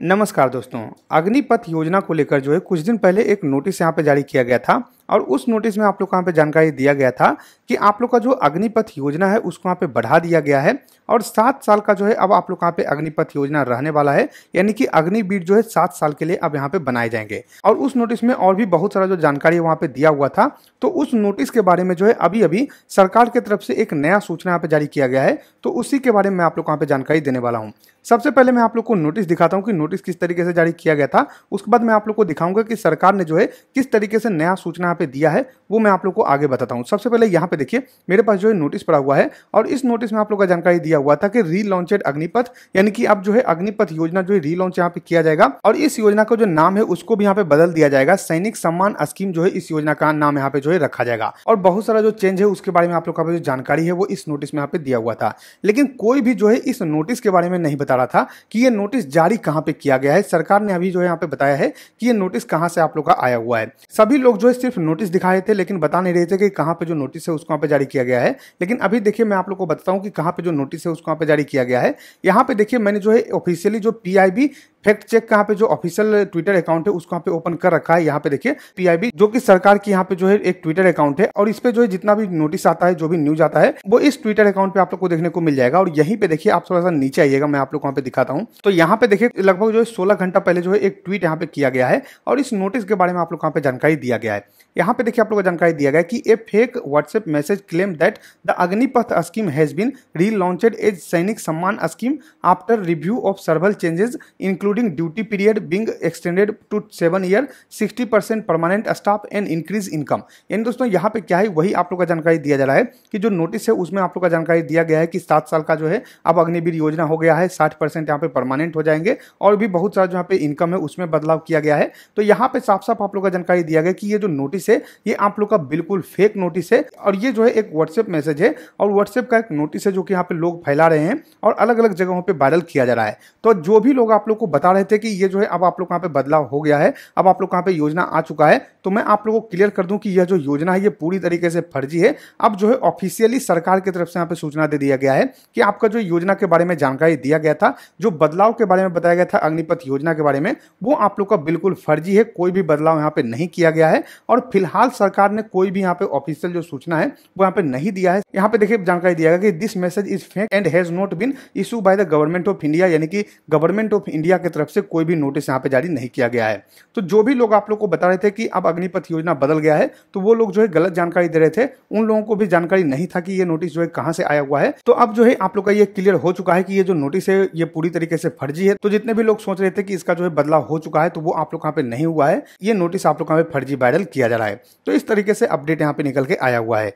नमस्कार दोस्तों अग्निपथ योजना को लेकर जो है कुछ दिन पहले एक नोटिस यहाँ पे जारी किया गया था और उस नोटिस में आप लोग को यहाँ पे जानकारी दिया गया था कि आप लोग का जो अग्निपथ योजना है उसको यहाँ पे बढ़ा दिया गया है और सात साल का जो है अब आप लोग यहाँ पे अग्निपथ योजना रहने वाला है यानी कि अग्निवीर जो है सात साल के लिए अब यहाँ पे बनाए जाएंगे और उस नोटिस में और भी बहुत सारा जो जानकारी वहाँ पे दिया हुआ था तो उस नोटिस के बारे में जो है अभी अभी सरकार की तरफ से एक नया सूचना यहाँ पे जारी किया गया है तो उसी के बारे में आप लोग यहाँ पे जानकारी देने वाला हूँ सबसे पहले मैं आप लोग को नोटिस दिखाता हूँ कि नोटिस किस तरीके से जारी किया गया था उसके बाद मैं आप लोग को दिखाऊंगा कि सरकार ने जो है किस तरीके से नया सूचना यहाँ पे दिया है वो मैं आप लोग को आगे बताता हूँ सबसे पहले यहाँ पे देखिए मेरे पास जो है नोटिस पड़ा हुआ है और इस नोटिस में आप लोग का जानकारी दिया हुआ था कि री लॉन्चेड अग्निपथ यानी कि अब जो है अग्निपथ योजना जो है री लॉन्च यहाँ पे किया जाएगा और इस योजना का जो नाम है उसको भी यहाँ पे बदल दिया जाएगा सैनिक सम्मान स्कीम जो है इस योजना का नाम यहाँ पे जो है रखा जाएगा और बहुत सारा जो चेंज है उसके बारे में आप लोग का जो जानकारी है वो इस नोटिस में यहाँ पे दिया हुआ था लेकिन कोई भी जो है इस नोटिस के बारे में नहीं बता रहा था कि ये नोटिस जारी कहाँ पे किया गया है सरकार ने अभी जो है यहाँ पे बताया है कि ये नोटिस कहाँ से आप लोग का आया हुआ है सभी लोग जो है सिर्फ नोटिस दिखा रहे थे लेकिन बता नहीं रहे थे कि कहाँ पे जो नोटिस है उसको वहाँ पे जारी किया गया है लेकिन अभी देखिए मैं आप लोग को बताता हूँ कि कहाँ पे जो नोटिस है उसको वहाँ पे जारी किया गया है यहाँ पे देखिए मैंने जो है ऑफिशियली जो पी फैक्ट चेक यहाँ पे जो ऑफिशियल ट्विटर अकाउंट है उसको यहाँ पे ओपन कर रखा है यहाँ पे देखिए पीआईबी जो कि सरकार की यहाँ पे जो है एक ट्विटर अकाउंट है और इस पे जो है जितना भी नोटिस आता है जो भी न्यूज आता है वो इस ट्विटर अकाउंट पे आप लोग को देखने को मिल जाएगा और यहीं पे देखिए आप थोड़ा सा नीचे आइएगा मैं आप लोग यहाँ पे दिखाता हूँ तो यहाँ पे देखिए लगभग जो है सोलह घंटा पहले जो है एक ट्वीट यहाँ पे किया गया है और इस नोटिस के बारे में आप लोग यहाँ पे जानकारी दिया गया है यहाँ पे देखिए आप लोग को जानकारी दिया गया कि a fake WhatsApp message claim that the Agnipath scheme has been relaunched as Sainik Samman scheme after review of several changes include including duty period being extended to seven year sixty percent permanent staff and increase income यानी दोस्तों यहाँ पे क्या है वही आप लोग का जानकारी दिया जा रहा है कि जो नोटिस है उसमें आप लोग का जानकारी दिया गया है कि सात साल का जो है अब अग्निवीर योजना हो गया है साठ परसेंट यहाँ पे परमानेंट हो जाएंगे और भी बहुत सारा जहाँ पे इनकम है उसमें बदलाव किया गया है तो यहाँ पे साफ साफ आप लोग का जानकारी दिया गया कि ये जो नोटिस है ये आप लोग का बिल्कुल फेक नोटिस है और ये जो है एक व्हाट्सएप मैसेज है और व्हाट्सएप का एक नोटिस है जो कि यहाँ पे लोग फैला रहे हैं और अलग अलग जगहों पर वायरल किया जा रहा है तो जो भी लोग आप लोग को बता बता रहे थे कि ये जो है अब आप लोग कहाँ पे बदलाव हो गया है अब आप लोग कहाँ पे योजना आ चुका है तो मैं आप लोगों को क्लियर कर दूं कि यह जो योजना है ये पूरी तरीके से फर्जी है अब जो है ऑफिशियली सरकार की तरफ से यहाँ पे सूचना दे दिया गया है कि आपका जो योजना के बारे में जानकारी दिया गया था जो बदलाव के बारे में बताया गया था अग्निपथ योजना के बारे में वो आप लोग का बिल्कुल फर्जी है कोई भी बदलाव यहाँ पे नहीं किया गया है और फिलहाल सरकार ने कोई भी यहाँ पे ऑफिशियल जो सूचना है वो यहाँ पे नहीं दिया है यहाँ पे देखिए जानकारी दिया गया कि this message is fake and has not been issue by the government of India यानी कि गवर्नमेंट ऑफ इंडिया की तरफ से कोई भी नोटिस यहाँ पे जारी नहीं किया गया है तो जो भी लोग आप लोग को बता रहे थे कि अब अग्निपथ योजना बदल गया है तो वो लोग जो है गलत जानकारी दे रहे थे उन लोगों को भी जानकारी नहीं था कि ये नोटिस जो है कहाँ से आया हुआ है तो अब जो है आप लोग का ये क्लियर हो चुका है कि ये जो नोटिस है ये पूरी तरीके से फर्जी है तो जितने भी लोग सोच रहे थे कि इसका जो है बदलाव हो चुका है तो वो आप लोग यहाँ पे नहीं हुआ है ये नोटिस आप लोग कहाँ पे फर्जी वायरल किया जा रहा है तो इस तरीके से अपडेट यहाँ पे निकल के आया हुआ है